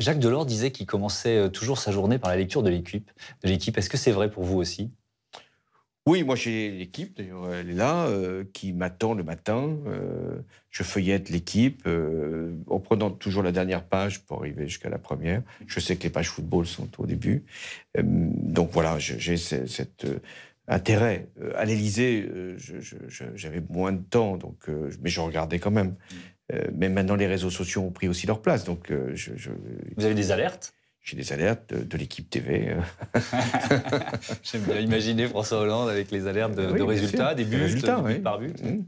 Jacques Delors disait qu'il commençait euh, toujours sa journée par la lecture de l'équipe. Est-ce que c'est vrai pour vous aussi oui, moi j'ai l'équipe, d'ailleurs elle est là, euh, qui m'attend le matin. Euh, je feuillette l'équipe en prenant toujours la dernière page pour arriver jusqu'à la première. Je sais que les pages football sont au début. donc voilà, j'ai cet intérêt. à l'Élysée, j'avais moins de temps, donc, mais je regardais quand même. Euh, mais maintenant, les réseaux sociaux ont pris aussi leur place. Donc, euh, Vous avez des alertes j'ai des alertes de, l'équipe TV. J'aime bien imaginer François Hollande avec les alertes de, ah résultats, des buts, résultats, par but. Mmh.